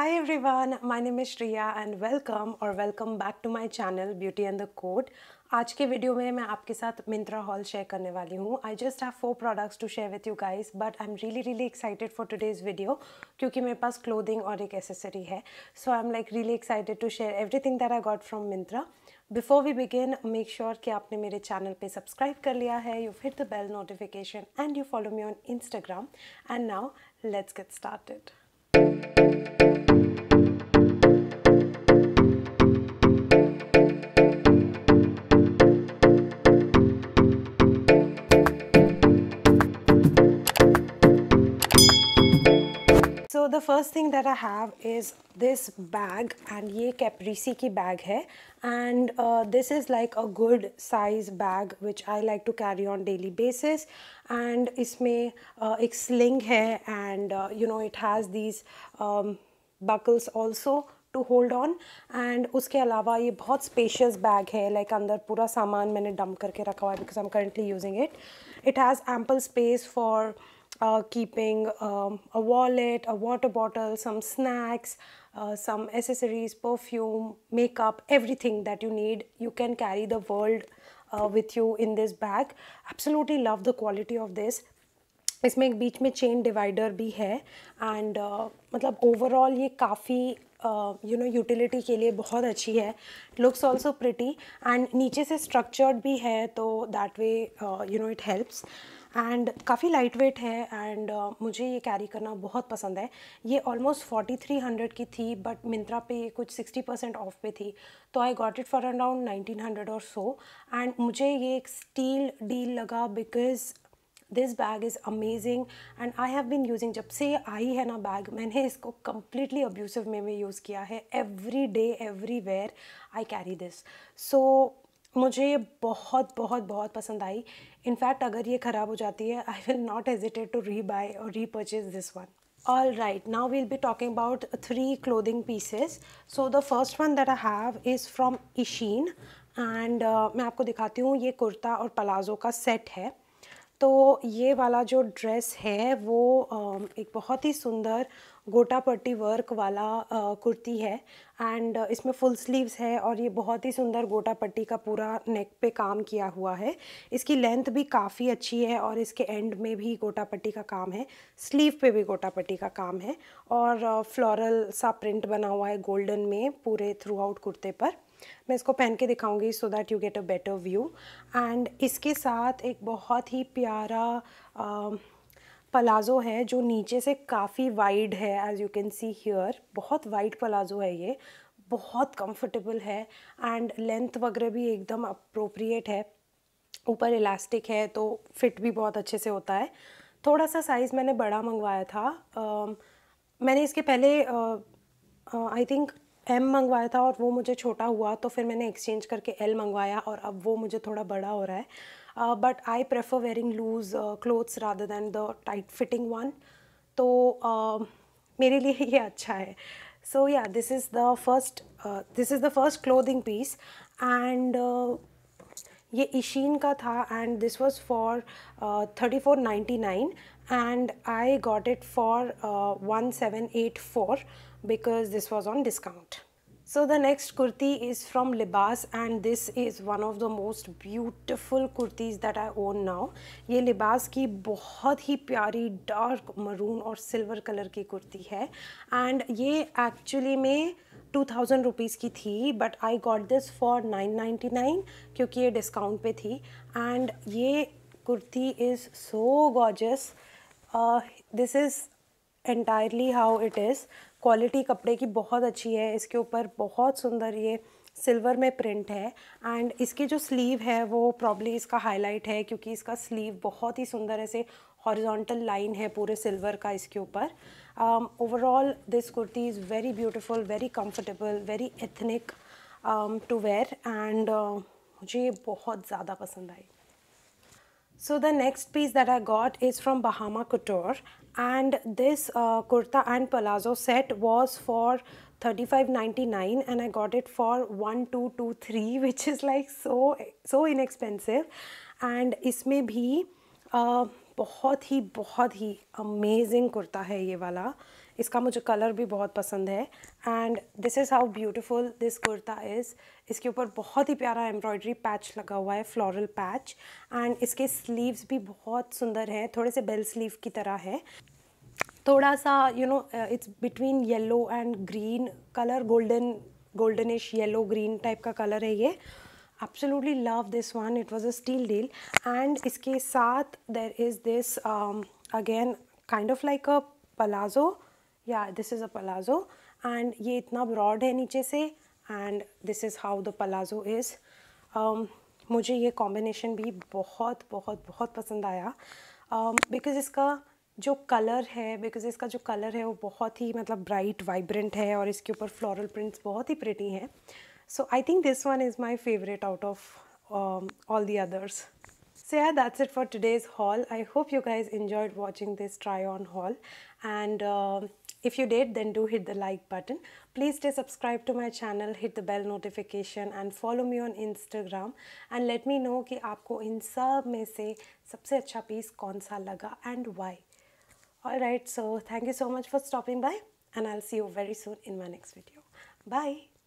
Hi everyone, my name is Shreya and welcome और welcome back to my channel Beauty and the Coat. आज के video में मैं आपके साथ मिंत्रा हॉल शेयर करने वाली हूँ I just have four products to share with you guys but I am really really excited for today's video क्योंकि मेरे पास क्लोथिंग और एक एसेसरी है so I am like really excited to share everything that I got from Myntra before we begin make sure कि आपने मेरे channel पर सब्सक्राइब कर लिया है you fit the bell notification and you follow me on Instagram and now let's get started thank you the first thing that I have is this bag and ये Caprese की bag है and this is like a good size bag which I like to carry on daily basis and इसमें uh, एक sling है and you know it has these buckles also to hold on and उसके अलावा ये बहुत spacious bag है like like, अंदर पूरा सामान मैंने डंप करके रखा हुआ है because I am currently using it it has ample space for uh, keeping um, a wallet, a water bottle, some snacks, uh, some accessories, perfume, makeup, everything that you need. You can carry the world uh, with you in this bag. Absolutely love the quality of this. इसमें एक बीच में chain divider भी है and uh, मतलब overall ये काफ़ी you know utility के लिए बहुत अच्छी है लुक्स ऑल्सो प्रिटी एंड नीचे से स्ट्रक्चर्ड भी है तो that way you know it helps and काफ़ी लाइट वेट है एंड uh, मुझे ये कैरी करना बहुत पसंद है ये ऑलमोस्ट फोर्टी थ्री हंड्रेड की थी बट मिंत्रा पे कुछ सिक्सटी परसेंट ऑफ पे थी तो I got it for around nineteen hundred or so and मुझे ये एक स्टील डील लगा because this bag is amazing and I have been using जब से आई है ना बैग मैंने इसको कम्प्लीटली अब्यूसिव में में यूज़ किया है every day everywhere I carry this so मुझे ये बहुत बहुत बहुत पसंद आई इनफैक्ट अगर ये ख़राब हो जाती है I will not hesitate to rebuy or repurchase this one all right now will be talking about three clothing pieces so the first one that I have is from Ishin and मैं आपको दिखाती हूँ ये कुर्ता और palazzo का set है तो ये वाला जो ड्रेस है वो एक बहुत ही सुंदर गोटा पट्टी वर्क वाला कुर्ती है एंड इसमें फुल स्लीव्स है और ये बहुत ही सुंदर गोटा पट्टी का पूरा नेक पे काम किया हुआ है इसकी लेंथ भी काफ़ी अच्छी है और इसके एंड में भी गोटा पट्टी का काम है स्लीव पे भी गोटा पट्टी का काम है और फ्लोरल सा प्रिंट बना हुआ है गोल्डन में पूरे थ्रू आउट कुर्ते पर मैं इसको पहन के दिखाऊंगी so that you get a better view and इसके साथ एक बहुत ही प्यारा uh, पलाज़ो है जो नीचे से काफ़ी वाइड है as you can see here बहुत वाइड पलाज़ो है ये बहुत कंफर्टेबल है एंड लेंथ वगैरह भी एकदम अप्रोप्रिएट है ऊपर इलास्टिक है तो फिट भी बहुत अच्छे से होता है थोड़ा सा साइज़ मैंने बड़ा मंगवाया था uh, मैंने इसके पहले आई थिंक एम मंगवाया था और वो मुझे छोटा हुआ तो फिर मैंने एक्सचेंज करके एल मंगवाया और अब वो मुझे थोड़ा बड़ा हो रहा है but I prefer wearing loose clothes rather than the tight fitting one तो uh, मेरे लिए ये अच्छा है so yeah this is the first this is the first clothing piece and ये इशीन का था and this was for thirty four ninety nine and I got it for one seven eight four because this was on discount. So the next kurti is from Libas and this is one of the most beautiful kurtis that I own now. ये Libas की बहुत ही प्यारी dark maroon और silver color की kurti है and ये actually में 2000 thousand rupees की थी but I got this for nine ninety nine क्योंकि ये डिस्काउंट पे थी एंड ये kurti is so gorgeous uh, this is entirely how it is quality कपड़े की बहुत अच्छी है इसके ऊपर बहुत सुंदर ये सिल्वर में प्रिंट है एंड इसकी जो स्लीव है वो प्रॉब्ली इसका हाईलाइट है क्योंकि इसका स्लीव बहुत ही सुंदर ऐसे हॉरिजॉन्टल लाइन है पूरे सिल्वर का इसके ऊपर overall um, this kurti is very beautiful very comfortable very ethnic to wear and मुझे ये बहुत ज़्यादा पसंद आई So the next piece that I got is from Bahama Couture and this uh, kurta and palazzo set was for 35.99 and I got it for 1223 which is like so so inexpensive and इसमें भी uh, बहुत ही बहुत ही amazing kurta है ये वाला इसका मुझे colour भी बहुत पसंद है and this is how beautiful this kurta is इसके ऊपर बहुत ही प्यारा एम्ब्रॉयडरी पैच लगा हुआ है फ्लोरल पैच एंड इसके स्लीव्स भी बहुत सुंदर हैं थोड़े से बेल स्लीव की तरह है थोड़ा सा you know it's between yellow and green colour golden goldenish yellow green type का कलर है ये absolutely love this one it was a steel deal and iske saath there is this um, again kind of like a palazzo yeah this is a palazzo and ye itna broad hai niche se and this is how the palazzo is um, मुझे ये combination भी बहुत बहुत बहुत पसंद आया because um, इसका जो कलर है बिकॉज इसका जो कलर है वो बहुत ही मतलब ब्राइट वाइब्रेंट है और इसके ऊपर फ्लोरल प्रिंट्स बहुत ही प्रिटी हैं So I think this one is my favorite out of um, all the others. So yeah, that's it for today's haul. I hope you guys enjoyed watching this try-on haul and uh, if you did, then do hit the like button. Please stay subscribed to my channel, hit the bell notification and follow me on Instagram and let me know कि आपको इन सब में से सबसे अच्छा piece कौन सा लगा and why. Alright, so thank you so much for stopping by and I'll see you very soon in my next video. Bye!